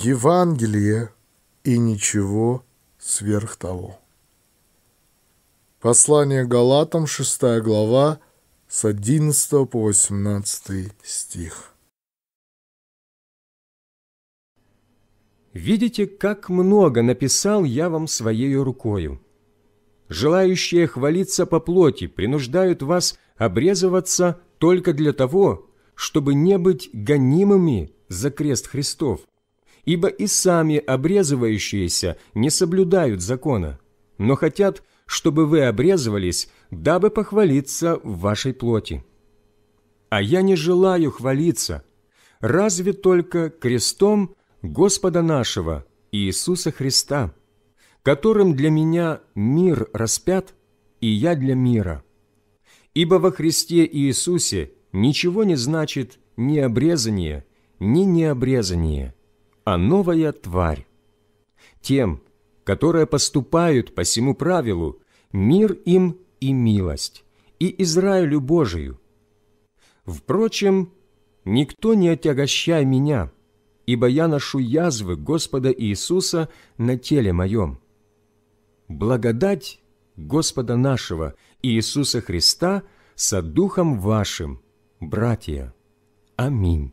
Евангелие и ничего сверх того. Послание Галатам, 6 глава, с 11 по 18 стих. Видите, как много написал я вам своею рукою. Желающие хвалиться по плоти принуждают вас обрезываться только для того, чтобы не быть гонимыми за крест Христов – ибо и сами обрезывающиеся не соблюдают закона, но хотят, чтобы вы обрезывались, дабы похвалиться в вашей плоти. А я не желаю хвалиться, разве только крестом Господа нашего Иисуса Христа, которым для меня мир распят, и я для мира. Ибо во Христе Иисусе ничего не значит ни обрезание, ни необрезание – а новая тварь. Тем, которые поступают по всему правилу, мир им и милость, и Израилю Божию. Впрочем, никто не отягощай меня, ибо я ношу язвы Господа Иисуса на теле моем. Благодать Господа нашего Иисуса Христа со Духом вашим, братья. Аминь.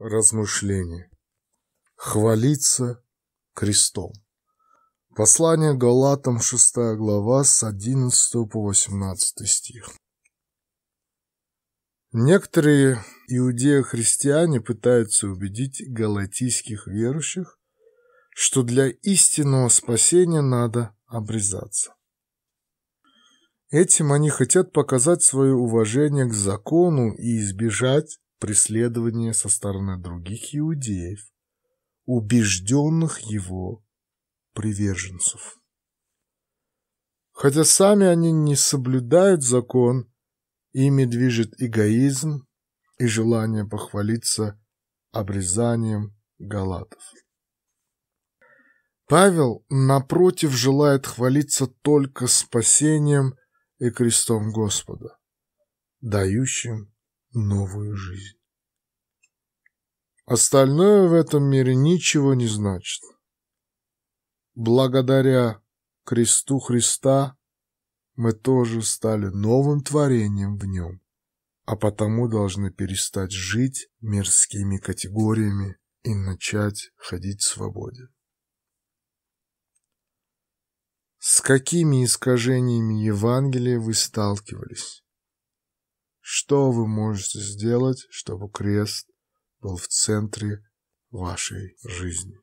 Размышление. Хвалиться крестом. Послание Галатам, 6 глава, с 11 по 18 стих. Некоторые иудео-христиане пытаются убедить галатийских верующих, что для истинного спасения надо обрезаться. Этим они хотят показать свое уважение к закону и избежать преследование со стороны других иудеев, убежденных его приверженцев. Хотя сами они не соблюдают закон, ими движет эгоизм и желание похвалиться обрезанием галатов. Павел, напротив, желает хвалиться только спасением и крестом Господа, дающим новую жизнь. Остальное в этом мире ничего не значит. Благодаря кресту Христа мы тоже стали новым творением в нем, а потому должны перестать жить мирскими категориями и начать ходить в свободе. С какими искажениями Евангелия вы сталкивались? Что вы можете сделать, чтобы крест был в центре вашей жизни?